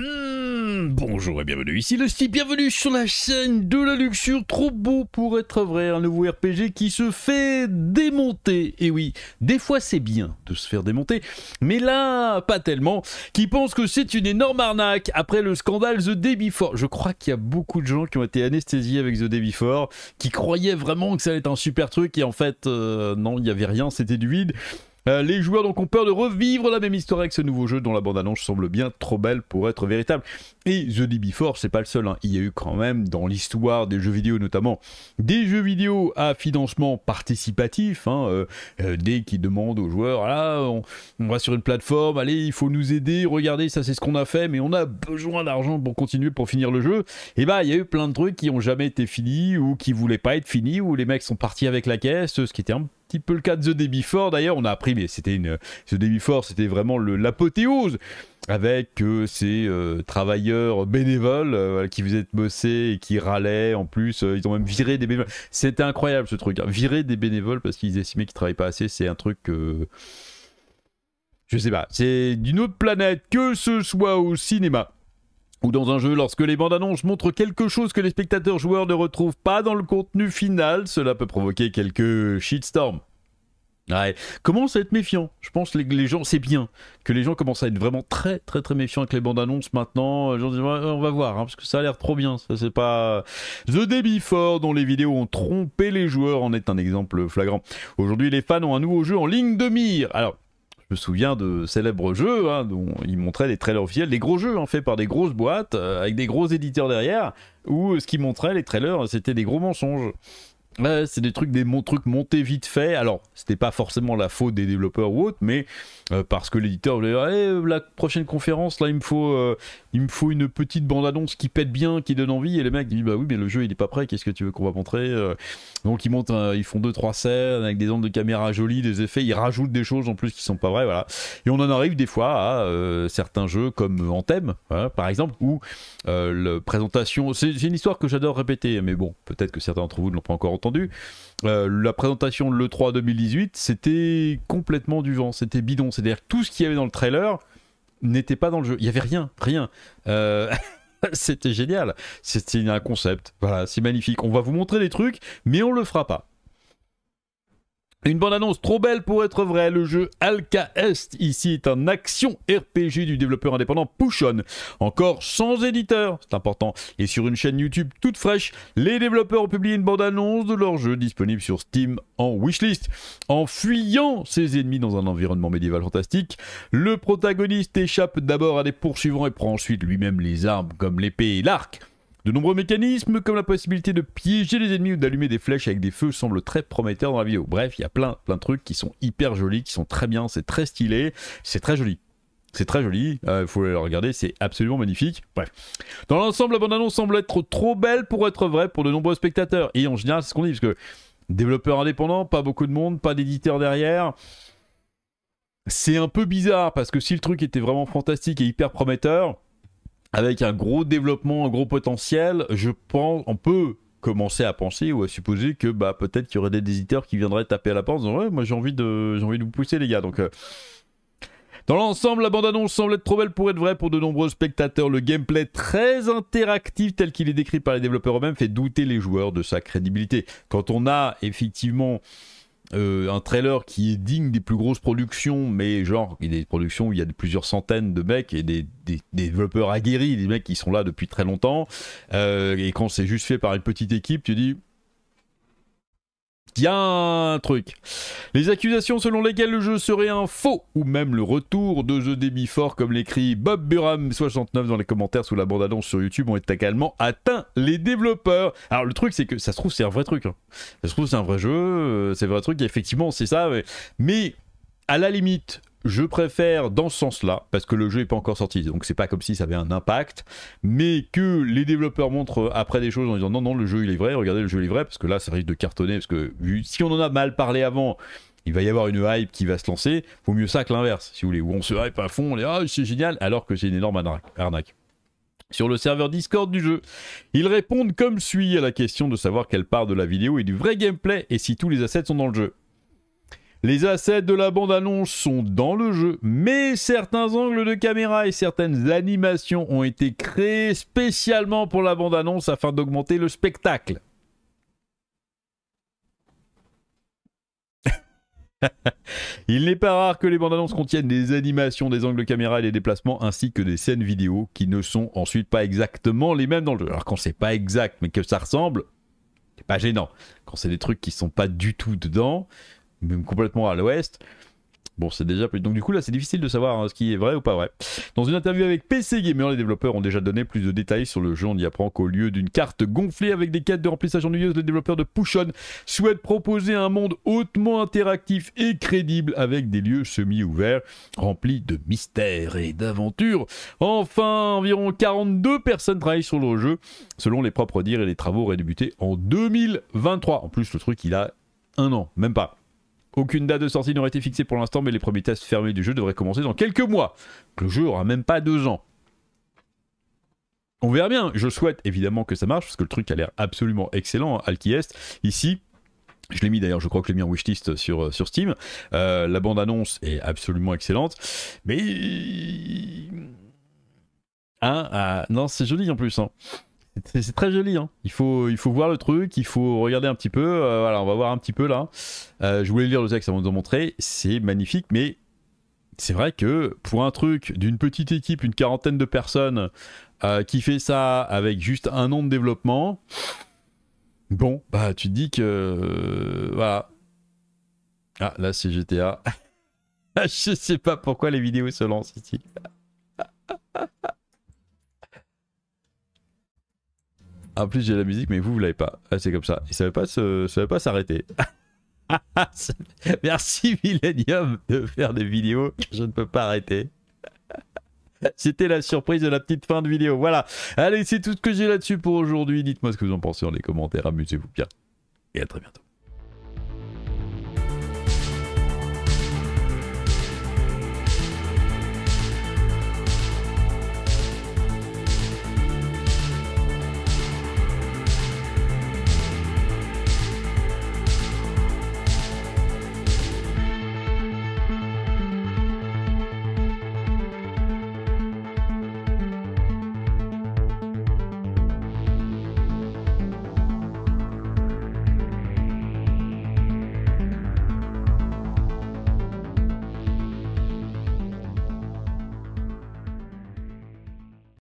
Hmm, bonjour et bienvenue, ici le style bienvenue sur la chaîne de la luxure, trop beau pour être vrai, un nouveau RPG qui se fait démonter, et oui, des fois c'est bien de se faire démonter, mais là, pas tellement, qui pense que c'est une énorme arnaque après le scandale The Day je crois qu'il y a beaucoup de gens qui ont été anesthésiés avec The Day qui croyaient vraiment que ça allait être un super truc, et en fait, euh, non, il n'y avait rien, c'était du vide, euh, les joueurs donc ont peur de revivre la même histoire avec ce nouveau jeu dont la bande-annonce semble bien trop belle pour être véritable. Et The Day Before, c'est pas le seul. Hein. Il y a eu quand même dans l'histoire des jeux vidéo notamment des jeux vidéo à financement participatif, dès hein, euh, euh, des qui demandent aux joueurs on, va sur une plateforme, allez, il faut nous aider, regardez, ça c'est ce qu'on a fait, mais on a besoin d'argent pour continuer, pour finir le jeu. Et bah, il y a eu plein de trucs qui ont jamais été finis ou qui voulaient pas être finis ou les mecs sont partis avec la caisse, ce qui était un petit peu le cas de The Day Before d'ailleurs. On a appris, mais c'était une. The Day c'était vraiment l'apothéose avec euh, ces euh, travailleurs bénévoles euh, qui faisaient bosser et qui râlaient en plus. ils ont même viré des bénévoles. C'était incroyable ce truc. Hein. Virer des bénévoles parce qu'ils estimaient qu'ils travaillaient pas assez, c'est un truc. Je sais pas. C'est d'une autre planète, que ce soit au cinéma, ou dans un jeu lorsque les bandes annonces montrent quelque chose que les spectateurs joueurs ne retrouvent pas dans le contenu final, cela peut provoquer quelques shitstorms. Ouais, commence à être méfiant. Je pense que les, gens, c'est bien que les gens commencent à être vraiment très, très, très méfiants avec les bandes annonces maintenant. on va voir, hein, parce que ça a l'air trop bien. Ça, c'est pas. The Day Before, dont les vidéos ont trompé les joueurs, en est un exemple flagrant. Aujourd'hui, les fans ont un nouveau jeu en ligne de mire. Alors, je me souviens de célèbres jeux hein, dont ils montraient des trailers officiels, des gros jeux en hein, faits par des grosses boîtes euh, avec des gros éditeurs derrière, où ce qu'ils montraient, les trailers, c'était des gros mensonges c'est des trucs des mon trucs montés vite fait. Alors, c'était pas forcément la faute des développeurs ou autres, mais euh, parce que l'éditeur voulait dire, eh, la prochaine conférence, là, il me faut, euh, il me faut une petite bande-annonce qui pète bien, qui donne envie. Et les mecs disent, bah oui, mais le jeu, il est pas prêt. Qu'est-ce que tu veux qu'on va montrer euh? Donc, ils montent, ils font deux trois scènes avec des angles de caméra jolis des effets. Ils rajoutent des choses en plus qui sont pas vraies, voilà. Et on en arrive des fois à certains jeux comme Anthem, hein, par exemple, où la présentation, c'est une histoire que j'adore répéter, mais bon, peut-être que certains d'entre vous ne l'ont pas encore euh, la présentation de l'E3 2018, c'était complètement du vent, c'était bidon. C'est-à-dire tout ce qu'il y avait dans le trailer n'était pas dans le jeu. Il y avait rien, rien. Euh, c'était génial. C'était un concept. Voilà, c'est magnifique. On va vous montrer des trucs, mais on le fera pas. Une bande annonce trop belle pour être vraie, le jeu Alka Est ici est un action RPG du développeur indépendant Pushon, encore sans éditeur, c'est important, et sur une chaîne YouTube toute fraîche, les développeurs ont publié une bande-annonce de leur jeu disponible sur Steam en wishlist. En fuyant ses ennemis dans un environnement médiéval fantastique, le protagoniste échappe d'abord à des poursuivants et prend ensuite lui-même les armes comme l'épée et l'arc. De nombreux mécanismes comme la possibilité de piéger les ennemis ou d'allumer des flèches avec des feux semblent très prometteurs dans la vidéo. Bref, il y a plein plein de trucs qui sont hyper jolis, qui sont très bien, c'est très stylé, c'est très joli. C'est très joli, euh, il faut le regarder, c'est absolument magnifique. Bref. Dans l'ensemble, la bande-annonce semble être trop belle pour être vraie pour de nombreux spectateurs. Et en général, c'est ce qu'on dit, parce que développeur indépendant, pas beaucoup de monde, pas d'éditeur derrière. C'est un peu bizarre, parce que si le truc était vraiment fantastique et hyper prometteur, avec un gros développement, un gros potentiel, je pense, on peut commencer à penser ou à supposer que bah, peut-être qu'il y aurait des éditeurs qui viendraient taper à la porte en disant ouais moi j'ai envie de envie de vous pousser les gars donc euh, dans l'ensemble, la bande-annonce semble être trop belle pour être vraie pour de nombreux spectateurs. Le gameplay très interactif tel qu'il est décrit par les développeurs eux-mêmes fait douter les joueurs de sa crédibilité. Quand on a effectivement euh, un trailer qui est digne des plus grosses productions, mais genre, il y a des productions où il y a plusieurs centaines de mecs et des, développeurs aguerris, des mecs qui sont là depuis très longtemps. Euh, et quand c'est juste fait par une petite équipe, tu dis, un truc. Les accusations selon lesquelles le jeu serait un faux ou même le retour de jeux débit fort comme l'écrit Bob Buram69 dans les commentaires sous la bande-annonce sur YouTube ont également atteint les développeurs. Alors le truc c'est que ça se trouve c'est un vrai truc. Hein. Ça se trouve c'est un vrai jeu, euh, c'est vrai truc, effectivement c'est ça. mais à la limite, je préfère dans ce sens-là, parce que le jeu n'est pas encore sorti, donc c'est pas comme si ça avait un impact, mais que les développeurs montrent après des choses en disant non, non, le jeu il est vrai, regardez le jeu il est vrai, parce que là ça risque de cartonner, parce que si on en a mal parlé avant, il va y avoir une hype qui va se lancer, vaut mieux ça que l'inverse, si vous voulez, où on se hype à fond, on est ah c'est génial, alors que c'est une énorme arnaque sur le serveur Discord du jeu. Ils répondent comme suit à la question de savoir quelle part de la vidéo est du vrai gameplay et si tous les assets sont dans le jeu. Les assets de la bande-annonce sont dans le jeu, mais certains angles de caméra et certaines animations ont été créés spécialement pour la bande-annonce afin d'augmenter le spectacle. Il n'est pas rare que les bandes annonces contiennent des animations, des angles de caméra et des déplacements, ainsi que des scènes vidéo qui ne sont ensuite pas exactement les mêmes dans le jeu. Alors quand c'est pas exact, mais que ça ressemble, c'est pas gênant. Quand c'est des trucs qui sont pas du tout dedans, même complètement à l'ouest. Bon, c'est déjà plus. Donc, du coup, là, c'est difficile de savoir hein, ce qui est vrai ou pas vrai. Dans une interview avec PC Gamer, les développeurs ont déjà donné plus de détails sur le jeu. On y apprend qu'au lieu d'une carte gonflée avec des quêtes de remplissage ennuyeuses, les développeurs de Pushon souhaitent proposer un monde hautement interactif et crédible avec des lieux semi-ouverts remplis de mystères et d'aventures. Enfin, environ 42 personnes travaillent sur le jeu, selon les propres dires, et les travaux auraient débuté en 2023. En plus, le truc, il a un an, même pas. Aucune date de sortie n'aurait été fixée pour l'instant, mais les premiers tests fermés du jeu devraient commencer dans quelques mois. Le jeu aura même pas deux ans. On verra bien. Je souhaite évidemment que ça marche, parce que le truc a l'air absolument excellent. Hein, Alkiest, ici, je l'ai mis d'ailleurs, je crois que je l'ai mis en wishlist sur, euh, sur Steam. Euh, la bande-annonce est absolument excellente. Mais. Hein, ah, non, c'est joli en plus. Hein c'est très joli. Hein. Il, faut, il faut voir le truc, il faut regarder un petit peu. Euh, voilà, on va voir un petit peu là. Euh, je voulais lire le texte avant de vous montrer. C'est magnifique, mais c'est vrai que pour un truc d'une petite équipe, une quarantaine de personnes euh, qui fait ça avec juste un an de développement, bon, bah tu te dis que. voilà. Ah, là c'est GTA. je sais pas pourquoi les vidéos se lancent ici. En plus, j'ai la musique, mais vous, vous l'avez pas. Ah, c'est comme ça. Il savait pas se... pas s'arrêter. Merci Millennium de faire des vidéos. Je ne peux pas arrêter. C'était la surprise de la petite fin de vidéo. Voilà. Allez, c'est tout ce que j'ai là-dessus pour aujourd'hui. Dites-moi ce que vous en pensez dans les commentaires. Amusez-vous bien. Et à très bientôt.